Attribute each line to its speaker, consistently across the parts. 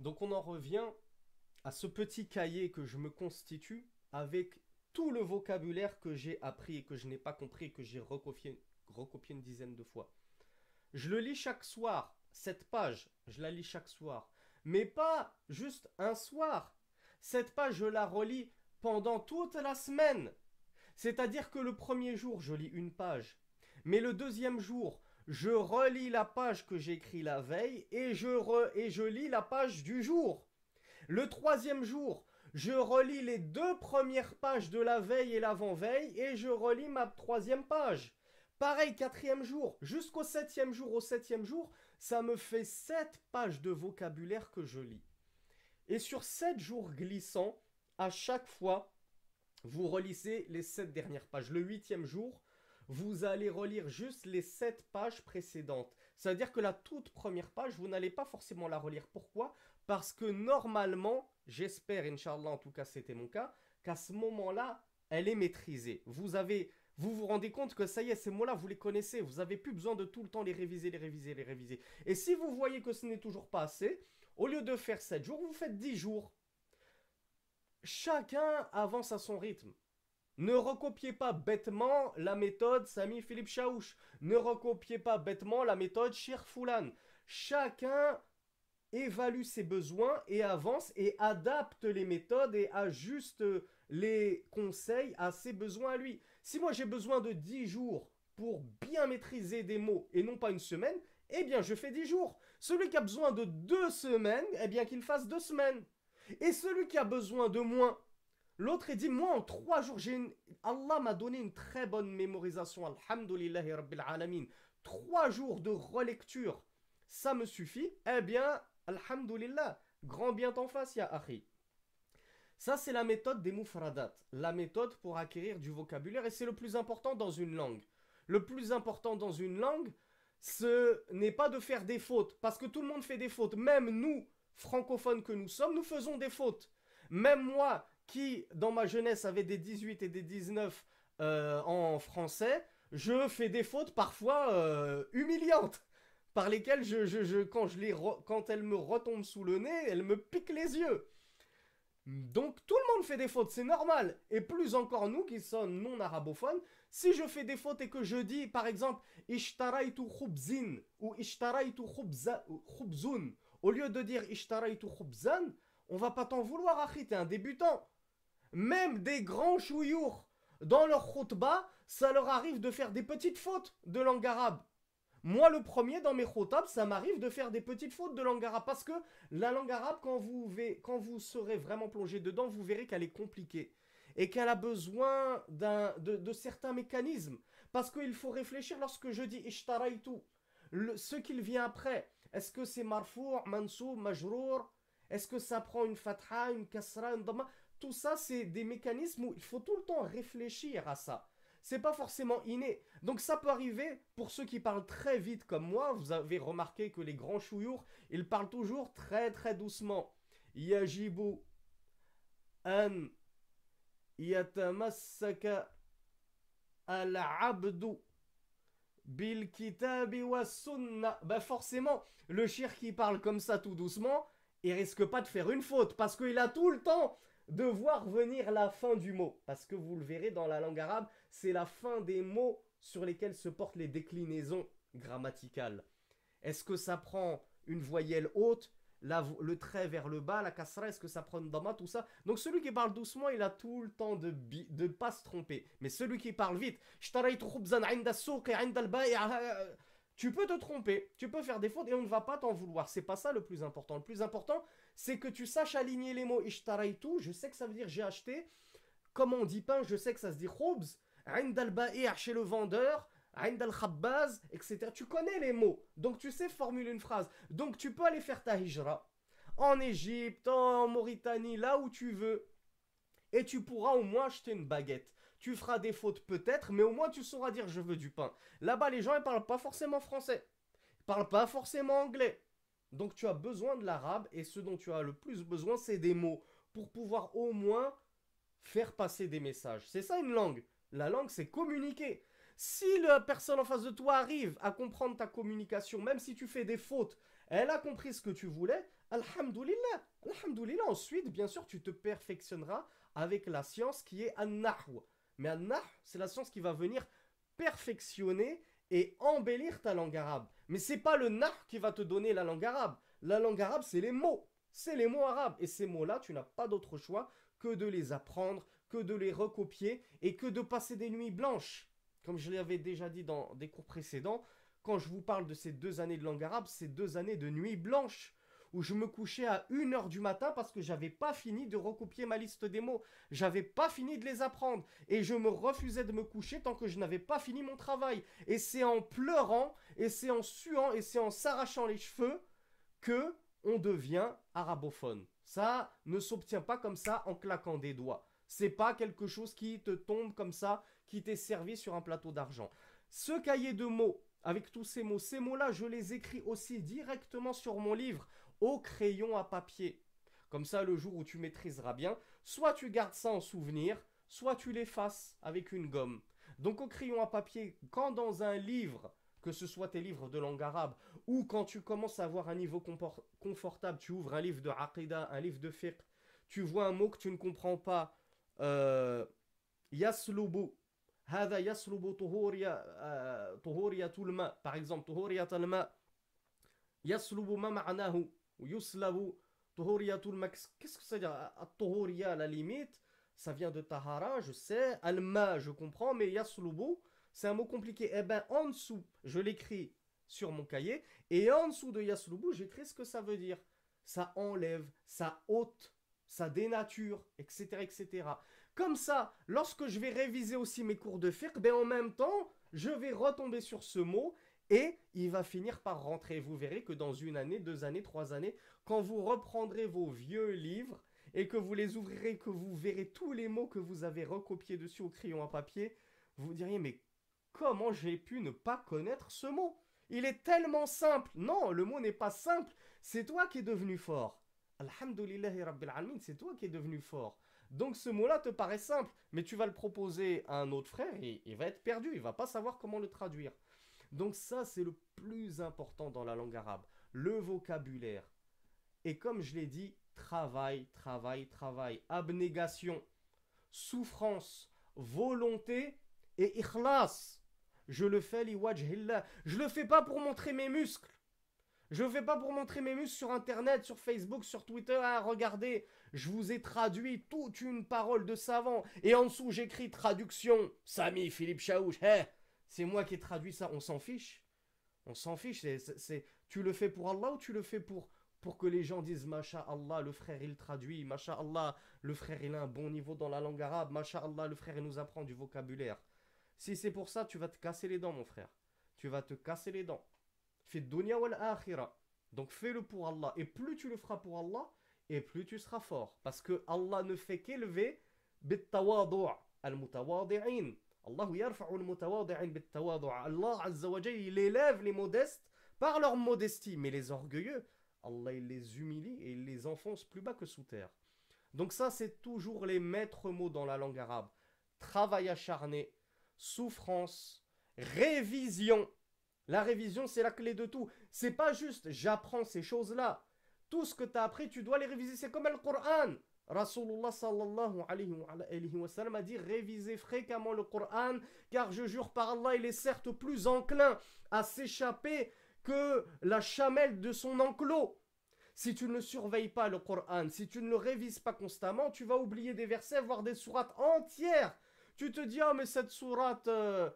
Speaker 1: Donc on en revient à ce petit cahier que je me constitue avec tout le vocabulaire que j'ai appris et que je n'ai pas compris et que j'ai recopié, recopié une dizaine de fois. Je le lis chaque soir, cette page, je la lis chaque soir. Mais pas juste un soir. Cette page, je la relis pendant toute la semaine. C'est-à-dire que le premier jour, je lis une page. Mais le deuxième jour, je relis la page que j'écris la veille et je, lis la page du jour. Le troisième jour, je relis les deux premières pages de la veille et l'avant-veille et je relis ma troisième page. Pareil, quatrième jour, jusqu'au septième jour, au septième jour, ça me fait sept pages de vocabulaire que je lis. Et sur sept jours glissants, à chaque fois, vous relisez les sept dernières pages. Le huitième jour, vous allez relire juste les sept pages précédentes. C'est-à-dire que la toute première page, vous n'allez pas forcément la relire. Pourquoi Parce que normalement, j'espère, Inch'Allah, en tout cas c'était mon cas, qu'à ce moment-là, elle est maîtrisée. Vous avez... Vous vous rendez compte que ça y est, ces mots-là, vous les connaissez. Vous n'avez plus besoin de tout le temps les réviser, les réviser, les réviser. Et si vous voyez que ce n'est toujours pas assez, au lieu de faire 7 jours, vous faites 10 jours. Chacun avance à son rythme. Ne recopiez pas bêtement la méthode Samy Philippe Chaouche. Ne recopiez pas bêtement la méthode Shir Foulan. Chacun évalue ses besoins et avance et adapte les méthodes et ajuste les conseils à ses besoins à lui. Si moi j'ai besoin de 10 jours pour bien maîtriser des mots et non pas une semaine, eh bien je fais 10 jours. Celui qui a besoin de 2 semaines, eh bien qu'il fasse 2 semaines. Et celui qui a besoin de moins, L'autre, est dit, moi, en trois jours, j'ai Allah m'a donné une très bonne mémorisation. Alhamdoulillahi Rabbil Alamin. Trois jours de relecture, ça me suffit. Eh bien, Alhamdulillah, grand bien en face, ya akhi. Ça, c'est la méthode des mufradat, la méthode pour acquérir du vocabulaire, et c'est le plus important dans une langue. Le plus important dans une langue, ce n'est pas de faire des fautes, parce que tout le monde fait des fautes. Même nous, francophones que nous sommes, nous faisons des fautes. Même moi, qui, dans ma jeunesse, avait des 18 et des 19 euh, en français, je fais des fautes parfois euh, humiliantes, par lesquelles, je, je, quand, je les quand elles me retombent sous le nez, elles me piquent les yeux. Donc tout le monde fait des fautes, c'est normal. Et plus encore nous qui sommes non arabophones, si je fais des fautes et que je dis par exemple ishtaraytu khubzin ou Ishtaraitu khubzun, au lieu de dire ishtaraytu khubzan, on va pas t'en vouloir, tu t'es un débutant. Même des grands chouyours, dans leur khutba, ça leur arrive de faire des petites fautes de langue arabe. Moi, le premier, dans mes khotabs, ça m'arrive de faire des petites fautes de langue arabe. Parce que la langue arabe, quand vous, serez vraiment plongé dedans, vous verrez qu'elle est compliquée. Et qu'elle a besoin de, certains mécanismes. Parce qu'il faut réfléchir lorsque je dis ishtaraytu. Le, ce qu'il vient après, est-ce que c'est Marfour, mansou, majrour Est-ce que ça prend une fatha, une kasra, une dhamma tout ça, c'est des mécanismes où il faut tout le temps réfléchir à ça. C'est pas forcément inné. Donc ça peut arriver, pour ceux qui parlent très vite comme moi, vous avez remarqué que les grands chouyours, ils parlent toujours très très doucement. Yajibu an yatamassaka al-abdu bil kitabi bah, forcément, le shir qui parle comme ça tout doucement, il risque pas de faire une faute parce qu'il a tout le temps de voir venir la fin du mot. Parce que vous le verrez dans la langue arabe, c'est la fin des mots sur lesquels se portent les déclinaisons grammaticales. Est-ce que ça prend une voyelle haute, le trait vers le bas, la kasra, est-ce que ça prend une dama, tout ça Donc celui qui parle doucement, il a tout le temps de ne pas se tromper. Mais celui qui parle vite, tu peux te tromper, tu peux faire des fautes et on ne va pas t'en vouloir. C'est pas ça le plus important. Le plus important, c'est que tu saches aligner les mots ishtaraitu. Je sais que ça veut dire j'ai acheté. Comme on dit pain, je sais que ça se dit et chez le vendeur. etc. Tu connais les mots. Donc tu sais formuler une phrase. Donc tu peux aller faire ta hijra. En Égypte, en Mauritanie, là où tu veux. Et tu pourras au moins acheter une baguette tu feras des fautes peut-être, mais au moins tu sauras dire je veux du pain. Là-bas, les gens ne parlent pas forcément français, ils parlent pas forcément anglais. Donc tu as besoin de l'arabe et ce dont tu as le plus besoin, c'est des mots pour pouvoir au moins faire passer des messages. C'est ça une langue. La langue, c'est communiquer. Si la personne en face de toi arrive à comprendre ta communication, même si tu fais des fautes, elle a compris ce que tu voulais, alhamdoulilah. Alhamdoulilah, ensuite, bien sûr, tu te perfectionneras avec la science qui est an-nahw. Mais al-Nah, c'est la science qui va venir perfectionner et embellir ta langue arabe. Mais c'est pas le Nah qui va te donner la langue arabe. La langue arabe, c'est les mots. C'est les mots arabes. Et ces mots-là, tu n'as pas d'autre choix que de les apprendre, que de les recopier et que de passer des nuits blanches. Comme je l'avais déjà dit dans des cours précédents, quand je vous parle de ces deux années de langue arabe, c'est deux années de nuits blanches où je me couchais à 1h du matin parce que j'avais pas fini de recopier ma liste des mots. J'avais pas fini de les apprendre. Et je me refusais de me coucher tant que je n'avais pas fini mon travail. Et c'est en pleurant, et c'est en suant, et c'est en s'arrachant les cheveux que on devient arabophone. Ça ne s'obtient pas comme ça en claquant des doigts. C'est pas quelque chose qui te tombe comme ça, qui t'est servi sur un plateau d'argent. Ce cahier de mots, avec tous ces mots, ces mots-là, je les écris aussi directement sur mon livre au crayon à papier. Comme ça, le jour où tu maîtriseras bien, soit tu gardes ça en souvenir, soit tu l'effaces avec une gomme. Donc au crayon à papier, quand dans un livre, que ce soit tes livres de langue arabe, ou quand tu commences à avoir un niveau confortable, tu ouvres un livre de Aqidah, un livre de fiqh, tu vois un mot que tu ne comprends pas, euh, yaslubu, hada yaslubu euh, par exemple, ya talma, yaslubu ma Max. Qu'est-ce que ça veut dire à la limite, ça vient de Tahara, je sais. Alma, je comprends, mais Yaslubu, c'est un mot compliqué. Eh ben, en dessous, je l'écris sur mon cahier, et en dessous de Yaslubu, j'écris ce que ça veut dire. Ça enlève, ça ôte, ça dénature, etc., etc. Comme ça, lorsque je vais réviser aussi mes cours de fiqh, ben en même temps, je vais retomber sur ce mot et il va finir par rentrer. Vous verrez que dans une année, deux années, trois années, quand vous reprendrez vos vieux livres et que vous les ouvrirez, que vous verrez tous les mots que vous avez recopiés dessus au crayon à papier, vous diriez mais comment j'ai pu ne pas connaître ce mot Il est tellement simple. Non, le mot n'est pas simple. C'est toi qui es devenu fort. Alhamdulillah c'est toi qui es devenu fort. Donc ce mot-là te paraît simple, mais tu vas le proposer à un autre frère et il va être perdu, il va pas savoir comment le traduire. Donc ça, c'est le plus important dans la langue arabe, le vocabulaire. Et comme je l'ai dit, travail, travail, travail, abnégation, souffrance, volonté et ikhlas. Je le fais, liwajhillah. Je le fais pas pour montrer mes muscles. Je le fais pas pour montrer mes muscles sur Internet, sur Facebook, sur Twitter. Ah, regardez, je vous ai traduit toute une parole de savant. Et en dessous, j'écris traduction. Samy Philippe Chaouch. Hey, hein. C'est moi qui ai traduit ça, on s'en fiche. On s'en fiche, c'est, tu le fais pour Allah ou tu le fais pour, pour que les gens disent macha Allah, le frère il traduit, macha Allah, le frère il a un bon niveau dans la langue arabe, macha Allah, le frère il nous apprend du vocabulaire. Si c'est pour ça, tu vas te casser les dents, mon frère. Tu vas te casser les dents. Fais dunya wal akhira. Donc fais-le pour Allah. Et plus tu le feras pour Allah, et plus tu seras fort. Parce que Allah ne fait qu'élever bit al Allah il élève les modestes par leur modestie, mais les orgueilleux, Allah les humilie et les enfonce plus bas que sous terre. Donc ça c'est toujours les maîtres mots dans la langue arabe. Travail acharné, souffrance, révision. La révision c'est la clé de tout. C'est pas juste j'apprends ces choses-là. Tout ce que tu as appris, tu dois les réviser. C'est comme le Coran. Rasulullah sallallahu alayhi wa sallam a dit révisez fréquemment le Coran car je jure par Allah il est certes plus enclin à s'échapper que la chamelle de son enclos. Si tu ne surveilles pas le Coran, si tu ne le révises pas constamment, tu vas oublier des versets, voire des sourates entières. Tu te dis, ah, oh, mais cette sourate, euh,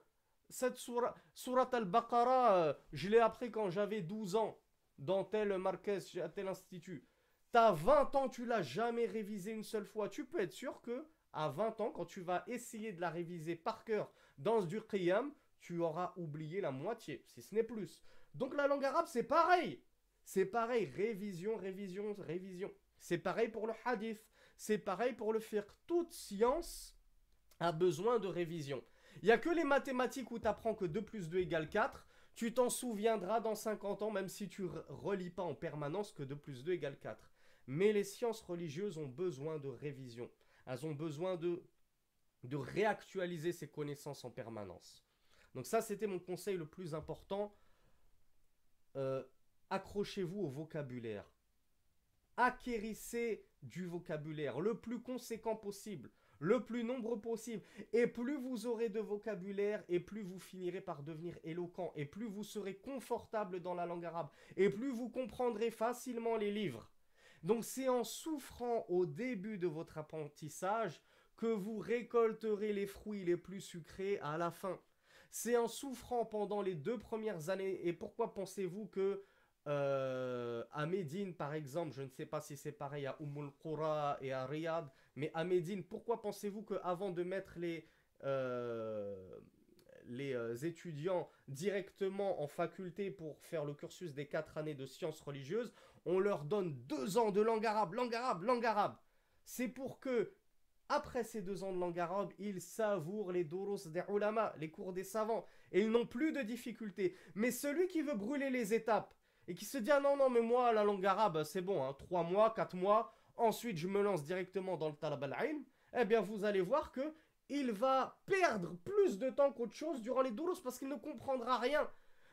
Speaker 1: cette sourate, al-Baqarah, euh, je l'ai appris quand j'avais 12 ans, dans tel Marquez, à tel institut. T'as 20 ans, tu l'as jamais révisé une seule fois. Tu peux être sûr que à 20 ans, quand tu vas essayer de la réviser par cœur dans du Qiyam, tu auras oublié la moitié, si ce n'est plus. Donc la langue arabe, c'est pareil. C'est pareil, révision, révision, révision. C'est pareil pour le hadith, c'est pareil pour le fiqh. Toute science a besoin de révision. Il n'y a que les mathématiques où tu apprends que 2 plus 2 égale 4. Tu t'en souviendras dans 50 ans, même si tu relis pas en permanence que 2 plus 2 égale 4. Mais les sciences religieuses ont besoin de révision. Elles ont besoin de, de réactualiser ces connaissances en permanence. Donc ça, c'était mon conseil le plus important. Euh, accrochez-vous au vocabulaire. Acquérissez du vocabulaire le plus conséquent possible, le plus nombreux possible. Et plus vous aurez de vocabulaire, et plus vous finirez par devenir éloquent, et plus vous serez confortable dans la langue arabe, et plus vous comprendrez facilement les livres. Donc c'est en souffrant au début de votre apprentissage que vous récolterez les fruits les plus sucrés à la fin. C'est en souffrant pendant les deux premières années. Et pourquoi pensez-vous que euh, à Médine, par exemple, je ne sais pas si c'est pareil à Umm et à Riyad, mais à Médine, pourquoi pensez-vous que avant de mettre les, euh, les euh, étudiants directement en faculté pour faire le cursus des quatre années de sciences religieuses, on leur donne deux ans de langue arabe, langue arabe, langue arabe. C'est pour que, après ces deux ans de langue arabe, ils savourent les doros des ulama, les cours des savants, et ils n'ont plus de difficultés. Mais celui qui veut brûler les étapes, et qui se dit ah non non mais moi la langue arabe c'est bon hein, trois mois, quatre mois, ensuite je me lance directement dans le talab al eh bien vous allez voir que il va perdre plus de temps qu'autre chose durant les doulos parce qu'il ne comprendra rien.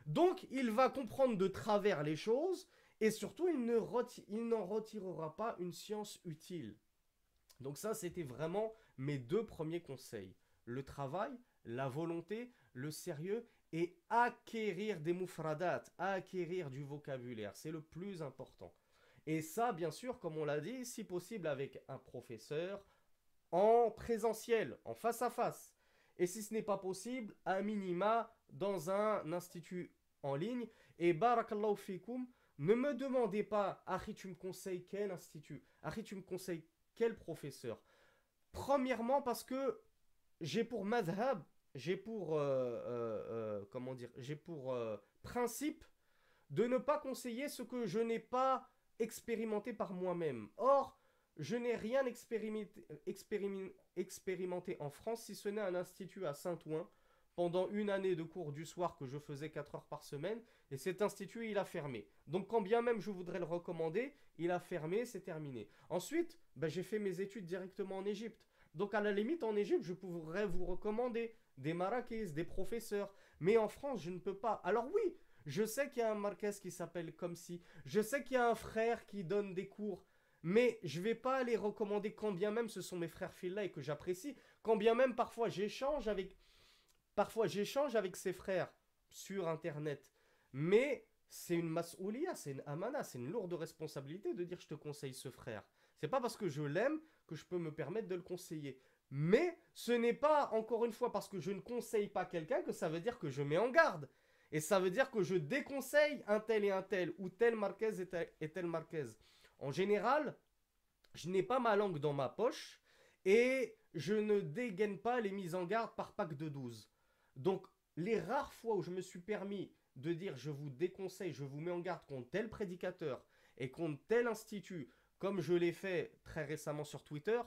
Speaker 1: Donc, il va comprendre de travers les choses et surtout, il n'en retirera pas une science utile. Donc ça, c'était vraiment mes deux premiers conseils. Le travail, la volonté, le sérieux et acquérir des moufradat, acquérir du vocabulaire. C'est le plus important. Et ça, bien sûr, comme on l'a dit, si possible avec un professeur, en présentiel, en face à face. Et si ce n'est pas possible, à minima dans un institut en ligne. Et barakallahu ne me demandez pas, Harry, tu me conseilles quel institut Ari, tu me conseilles quel professeur Premièrement parce que j'ai pour madhab, j'ai pour, euh, euh, euh, comment dire, j'ai pour principe de ne pas conseiller ce que je n'ai pas expérimenté par moi-même. Or, je n'ai rien expérimenté, en France, si ce n'est un institut à Saint-Ouen, pendant une année de cours du soir que je faisais 4 heures par semaine, et cet institut, il a fermé. Donc quand bien même je voudrais le recommander, il a fermé, c'est terminé. Ensuite, ben, j'ai fait mes études directement en Égypte. Donc à la limite, en Égypte, je pourrais vous recommander des marakis, des professeurs, mais en France, je ne peux pas. Alors oui, je sais qu'il y a un marquès qui s'appelle comme si, je sais qu'il y a un frère qui donne des cours, mais je ne vais pas les recommander quand bien même ce sont mes frères filles là et que j'apprécie, quand bien même parfois j'échange avec parfois j'échange avec ses frères sur internet. Mais c'est une mas'oulia, c'est une amana, c'est une lourde responsabilité de dire je te conseille ce frère. C'est pas parce que je l'aime que je peux me permettre de le conseiller. Mais ce n'est pas encore une fois parce que je ne conseille pas quelqu'un que ça veut dire que je mets en garde. Et ça veut dire que je déconseille un tel et un tel, ou tel Marquez et tel, et tel Marquez. En général, je n'ai pas ma langue dans ma poche et je ne dégaine pas les mises en garde par pack de 12. Donc, les rares fois où je me suis permis de dire je vous déconseille, je vous mets en garde contre tel prédicateur et contre tel institut, comme je l'ai fait très récemment sur Twitter,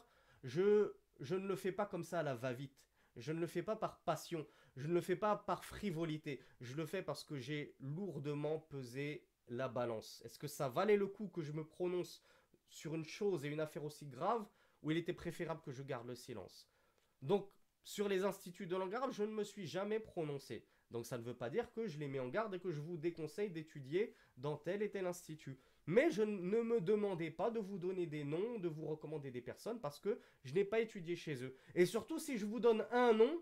Speaker 1: je, je ne le fais pas comme ça à la va-vite. Je ne le fais pas par passion, je ne le fais pas par frivolité, je le fais parce que j'ai lourdement pesé la balance Est-ce que ça valait le coup que je me prononce sur une chose et une affaire aussi grave ou il était préférable que je garde le silence Donc, sur les instituts de langue je ne me suis jamais prononcé. Donc ça ne veut pas dire que je les mets en garde et que je vous déconseille d'étudier dans tel et tel institut. Mais je ne me demandais pas de vous donner des noms, de vous recommander des personnes parce que je n'ai pas étudié chez eux. Et surtout, si je vous donne un nom,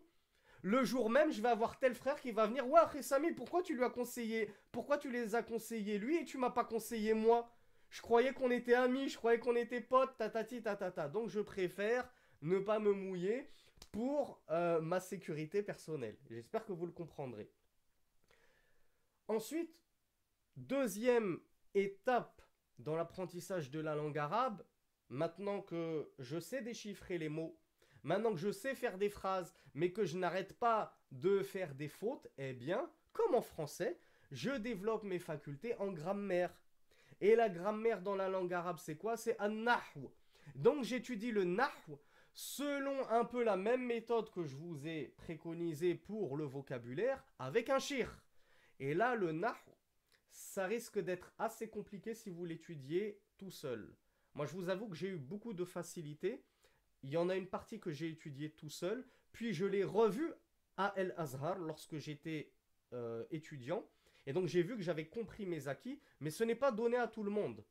Speaker 1: le jour même, je vais avoir tel frère qui va venir. et Ressami, pourquoi tu lui as conseillé Pourquoi tu les as conseillés lui et tu m'as pas conseillé moi Je croyais qu'on était amis, je croyais qu'on était potes, tatati, tatata. Donc je préfère ne pas me mouiller pour euh, ma sécurité personnelle. J'espère que vous le comprendrez. Ensuite, deuxième étape dans l'apprentissage de la langue arabe, maintenant que je sais déchiffrer les mots Maintenant que je sais faire des phrases, mais que je n'arrête pas de faire des fautes, eh bien, comme en français, je développe mes facultés en grammaire. Et la grammaire dans la langue arabe, c'est quoi C'est un nahw Donc j'étudie le nahw selon un peu la même méthode que je vous ai préconisée pour le vocabulaire, avec un shir. Et là, le nahw, ça risque d'être assez compliqué si vous l'étudiez tout seul. Moi, je vous avoue que j'ai eu beaucoup de facilité il y en a une partie que j'ai étudiée tout seul, puis je l'ai revue à El Azhar lorsque j'étais euh, étudiant. Et donc j'ai vu que j'avais compris mes acquis, mais ce n'est pas donné à tout le monde.